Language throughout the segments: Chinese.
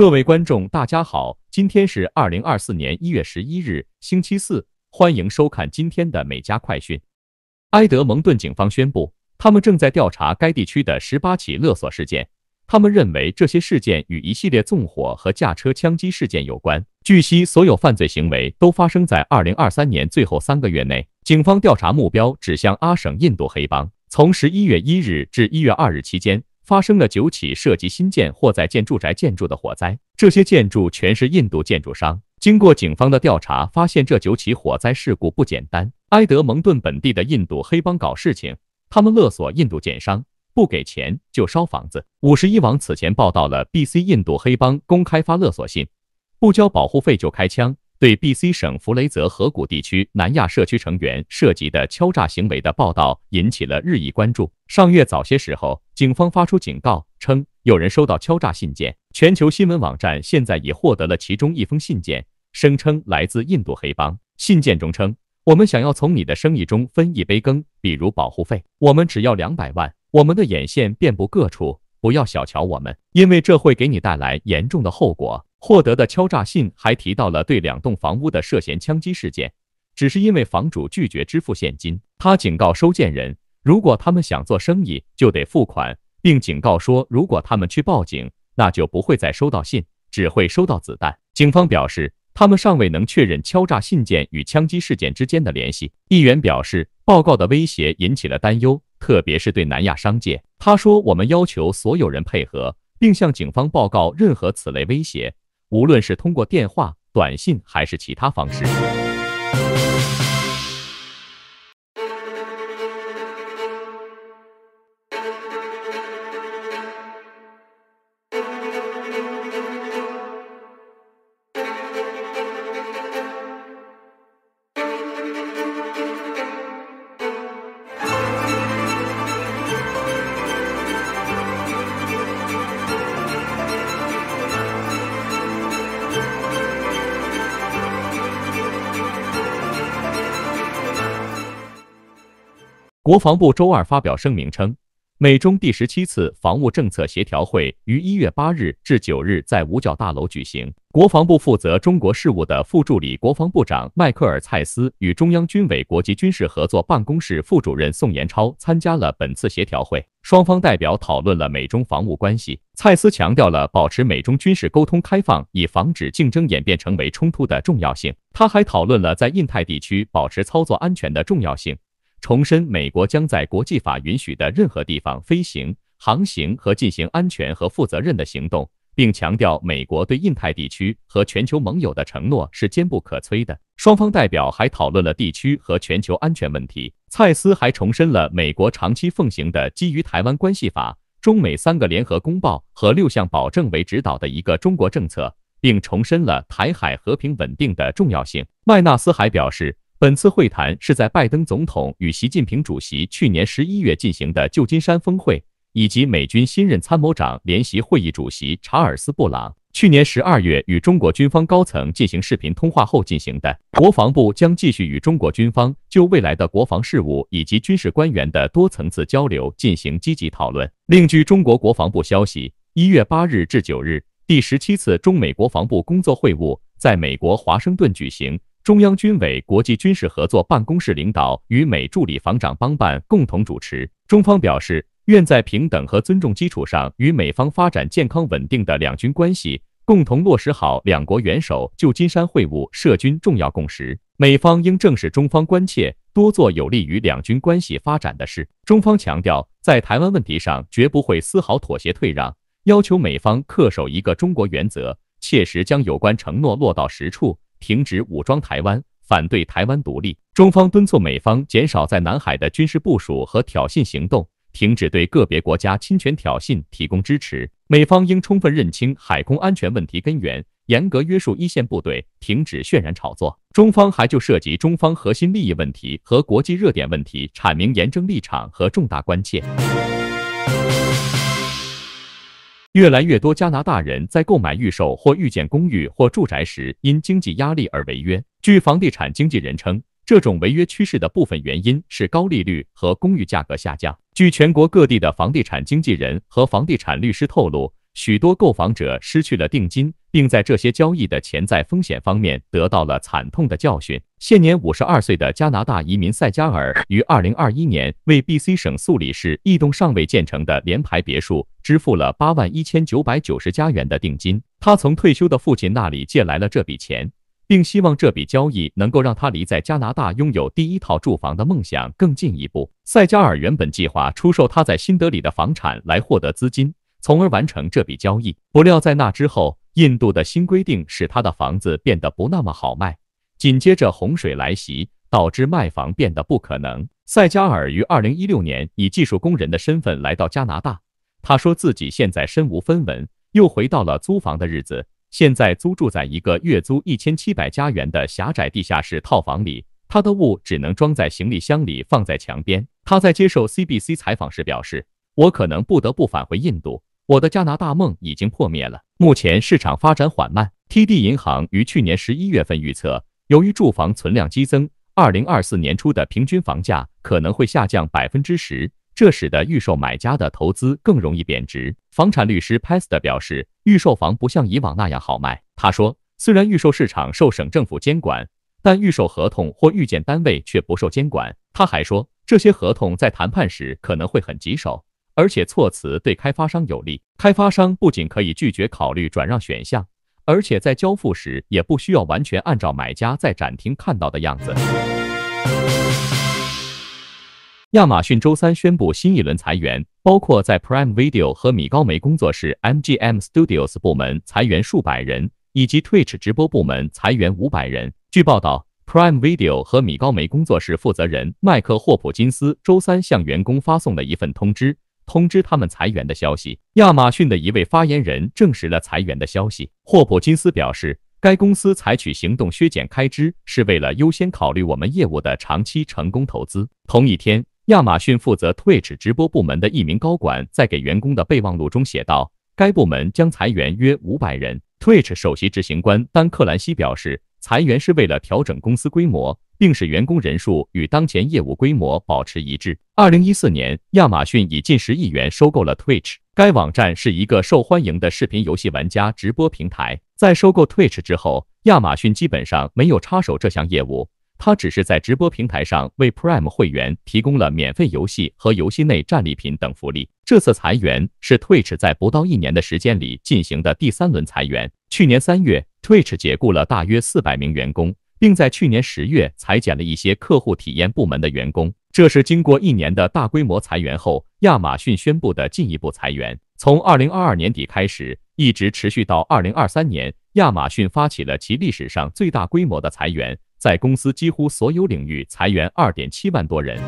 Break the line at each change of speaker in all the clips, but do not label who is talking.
各位观众，大家好，今天是二零二四年一月十一日，星期四，欢迎收看今天的《美家快讯》。埃德蒙顿警方宣布，他们正在调查该地区的十八起勒索事件，他们认为这些事件与一系列纵火和驾车枪击事件有关。据悉，所有犯罪行为都发生在二零二三年最后三个月内。警方调查目标指向阿省印度黑帮。从十一月一日至一月二日期间。发生了九起涉及新建或在建住宅建筑的火灾，这些建筑全是印度建筑商。经过警方的调查，发现这九起火灾事故不简单。埃德蒙顿本地的印度黑帮搞事情，他们勒索印度建商，不给钱就烧房子。五十一网此前报道了 BC 印度黑帮公开发勒索信，不交保护费就开枪。对 B、C 省弗雷泽河谷地区南亚社区成员涉及的敲诈行为的报道引起了日益关注。上月早些时候，警方发出警告称，有人收到敲诈信件。全球新闻网站现在已获得了其中一封信件，声称来自印度黑帮。信件中称：“我们想要从你的生意中分一杯羹，比如保护费，我们只要两百万。我们的眼线遍布各处，不要小瞧我们，因为这会给你带来严重的后果。”获得的敲诈信还提到了对两栋房屋的涉嫌枪击事件，只是因为房主拒绝支付现金，他警告收件人，如果他们想做生意就得付款，并警告说，如果他们去报警，那就不会再收到信，只会收到子弹。警方表示，他们尚未能确认敲诈信件与枪击事件之间的联系。议员表示，报告的威胁引起了担忧，特别是对南亚商界。他说，我们要求所有人配合，并向警方报告任何此类威胁。无论是通过电话、短信，还是其他方式。国防部周二发表声明称，美中第十七次防务政策协调会于一月八日至九日在五角大楼举行。国防部负责中国事务的副助理国防部长迈克尔·蔡斯与中央军委国际军事合作办公室副主任宋延超参加了本次协调会。双方代表讨论了美中防务关系。蔡斯强调了保持美中军事沟通开放，以防止竞争演变成为冲突的重要性。他还讨论了在印太地区保持操作安全的重要性。重申美国将在国际法允许的任何地方飞行、航行和进行安全和负责任的行动，并强调美国对印太地区和全球盟友的承诺是坚不可摧的。双方代表还讨论了地区和全球安全问题。蔡斯还重申了美国长期奉行的基于《台湾关系法》、中美三个联合公报和六项保证为指导的一个中国政策，并重申了台海和平稳定的重要性。麦纳斯还表示。本次会谈是在拜登总统与习近平主席去年十一月进行的旧金山峰会，以及美军新任参谋长联席会议主席查尔斯·布朗去年十二月与中国军方高层进行视频通话后进行的。国防部将继续与中国军方就未来的国防事务以及军事官员的多层次交流进行积极讨论。另据中国国防部消息，一月八日至九日，第十七次中美国防部工作会晤在美国华盛顿举行。中央军委国际军事合作办公室领导与美助理防长帮办共同主持。中方表示，愿在平等和尊重基础上与美方发展健康稳定的两军关系，共同落实好两国元首旧金山会晤涉军重要共识。美方应正视中方关切，多做有利于两军关系发展的事。中方强调，在台湾问题上绝不会丝毫妥协退让，要求美方恪守一个中国原则，切实将有关承诺落到实处。停止武装台湾，反对台湾独立。中方敦促美方减少在南海的军事部署和挑衅行动，停止对个别国家侵权挑衅提供支持。美方应充分认清海空安全问题根源，严格约束一线部队，停止渲染炒作。中方还就涉及中方核心利益问题和国际热点问题，阐明严正立场和重大关切。越来越多加拿大人在购买预售或预建公寓或住宅时，因经济压力而违约。据房地产经纪人称，这种违约趋势的部分原因是高利率和公寓价格下降。据全国各地的房地产经纪人和房地产律师透露，许多购房者失去了定金。并在这些交易的潜在风险方面得到了惨痛的教训。现年五十二岁的加拿大移民塞加尔于二零二一年为 B C 省素里市一栋尚未建成的联排别墅支付了八万一千九百九十加元的定金。他从退休的父亲那里借来了这笔钱，并希望这笔交易能够让他离在加拿大拥有第一套住房的梦想更进一步。塞加尔原本计划出售他在新德里的房产来获得资金，从而完成这笔交易。不料在那之后。印度的新规定使他的房子变得不那么好卖。紧接着洪水来袭，导致卖房变得不可能。塞加尔于二零一六年以技术工人的身份来到加拿大。他说自己现在身无分文，又回到了租房的日子。现在租住在一个月租一千七百加元的狭窄地下室套房里。他的物只能装在行李箱里，放在墙边。他在接受 CBC 采访时表示：“我可能不得不返回印度。”我的加拿大梦已经破灭了。目前市场发展缓慢。TD 银行于去年十一月份预测，由于住房存量激增，二零二四年初的平均房价可能会下降百分之十，这使得预售买家的投资更容易贬值。房产律师 Past 表示，预售房不像以往那样好卖。他说，虽然预售市场受省政府监管，但预售合同或预建单位却不受监管。他还说，这些合同在谈判时可能会很棘手。而且措辞对开发商有利，开发商不仅可以拒绝考虑转让选项，而且在交付时也不需要完全按照买家在展厅看到的样子。亚马逊周三宣布新一轮裁员，包括在 Prime Video 和米高梅工作室 MGM Studios 部门裁员数百人，以及 Twitch 直播部门裁员五百人。据报道，Prime Video 和米高梅工作室负责人麦克霍普金斯周三向员工发送了一份通知。通知他们裁员的消息。亚马逊的一位发言人证实了裁员的消息。霍普金斯表示，该公司采取行动削减开支是为了优先考虑我们业务的长期成功投资。同一天，亚马逊负责 Twitch 直播部门的一名高管在给员工的备忘录中写道，该部门将裁员约五百人。Twitch 首席执行官丹克兰西表示，裁员是为了调整公司规模。并使员工人数与当前业务规模保持一致。二零一四年，亚马逊以近十亿元收购了 Twitch。该网站是一个受欢迎的视频游戏玩家直播平台。在收购 Twitch 之后，亚马逊基本上没有插手这项业务，它只是在直播平台上为 Prime 会员提供了免费游戏和游戏内战利品等福利。这次裁员是 Twitch 在不到一年的时间里进行的第三轮裁员。去年三月，Twitch 解雇了大约四百名员工。并在去年十月裁减了一些客户体验部门的员工。这是经过一年的大规模裁员后，亚马逊宣布的进一步裁员。从二零二二年底开始，一直持续到二零二三年，亚马逊发起了其历史上最大规模的裁员，在公司几乎所有领域裁员二点七万多人。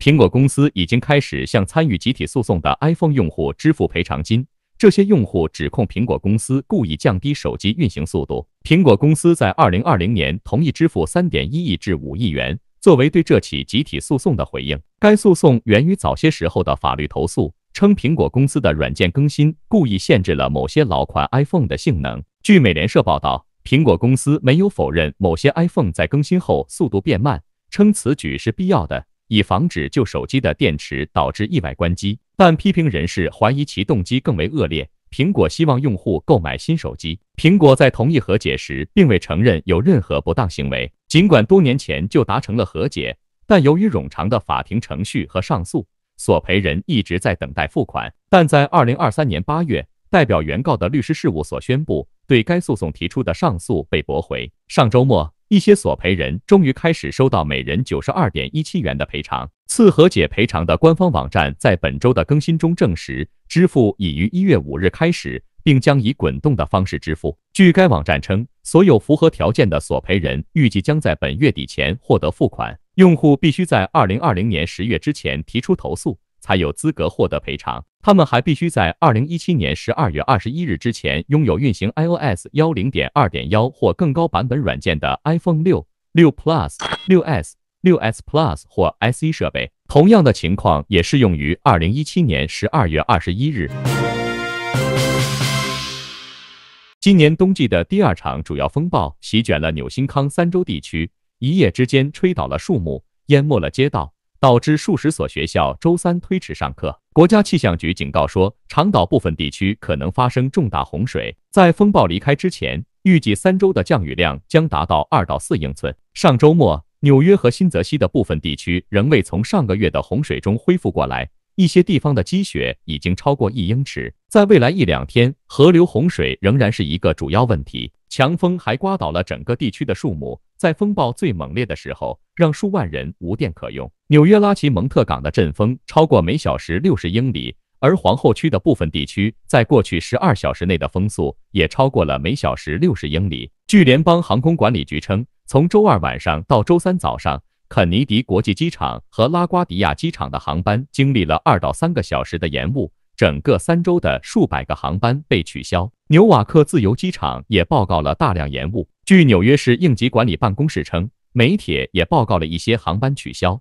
苹果公司已经开始向参与集体诉讼的 iPhone 用户支付赔偿金。这些用户指控苹果公司故意降低手机运行速度。苹果公司在二零二零年同意支付三点一亿至五亿元，作为对这起集体诉讼的回应。该诉讼源于早些时候的法律投诉，称苹果公司的软件更新故意限制了某些老款 iPhone 的性能。据美联社报道，苹果公司没有否认某些 iPhone 在更新后速度变慢，称此举是必要的。以防止旧手机的电池导致意外关机，但批评人士怀疑其动机更为恶劣。苹果希望用户购买新手机。苹果在同意和解时，并未承认有任何不当行为。尽管多年前就达成了和解，但由于冗长的法庭程序和上诉，索赔人一直在等待付款。但在二零二三年八月，代表原告的律师事务所宣布对该诉讼提出的上诉被驳回。上周末。一些索赔人终于开始收到每人九十二点一七元的赔偿。次和解赔偿的官方网站在本周的更新中证实，支付已于一月五日开始，并将以滚动的方式支付。据该网站称，所有符合条件的索赔人预计将在本月底前获得付款。用户必须在二零二零年十月之前提出投诉。才有资格获得赔偿。他们还必须在二零一七年十二月二十一日之前拥有运行 iOS 幺零点二点幺或更高版本软件的 iPhone 六、六 Plus、六 S、六 S Plus 或 SE 设备。同样的情况也适用于二零一七年十二月二十一日。今年冬季的第二场主要风暴席卷了纽新康三州地区，一夜之间吹倒了树木，淹没了街道。导致数十所学校周三推迟上课。国家气象局警告说，长岛部分地区可能发生重大洪水。在风暴离开之前，预计三周的降雨量将达到二到四英寸。上周末，纽约和新泽西的部分地区仍未从上个月的洪水中恢复过来，一些地方的积雪已经超过一英尺。在未来一两天，河流洪水仍然是一个主要问题。强风还刮倒了整个地区的树木，在风暴最猛烈的时候，让数万人无电可用。纽约拉奇蒙特港的阵风超过每小时六十英里，而皇后区的部分地区在过去十二小时内的风速也超过了每小时六十英里。据联邦航空管理局称，从周二晚上到周三早上，肯尼迪国际机场和拉瓜迪亚机场的航班经历了二到三个小时的延误，整个三周的数百个航班被取消。纽瓦克自由机场也报告了大量延误。据纽约市应急管理办公室称，媒体也报告了一些航班取消。